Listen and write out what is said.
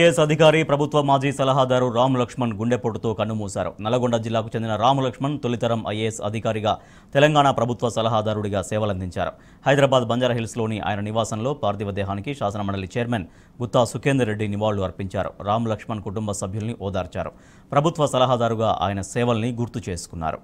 IAS అధికారి ప్రభుత్వ మాజీ సలహాదారు రామ్ లక్ష్మణ్ గుండెపోటుతో కన్నుమూశారు నల్గొండ జిల్లాకు చెందిన రామ్ లక్ష్మణ్ తొలితరం ఐఏఎస్ అధికారిగా తెలంగాణ ప్రభుత్వ సలహాదారుడిగా సేవలందించారు హైదరాబాద్ బంజారాహిల్స్లోని ఆయన నివాసంలో పార్థివ దేహానికి శాసనమండలి చైర్మన్ గుత్తా సుఖేందర్ రెడ్డి నివాళులు అర్పించారు రామ్ లక్ష్మణ్ కుటుంబ సభ్యుల్ని ఓదార్చారు ప్రభుత్వ సలహాదారుగా ఆయన సేవల్ని గుర్తు చేసుకున్నారు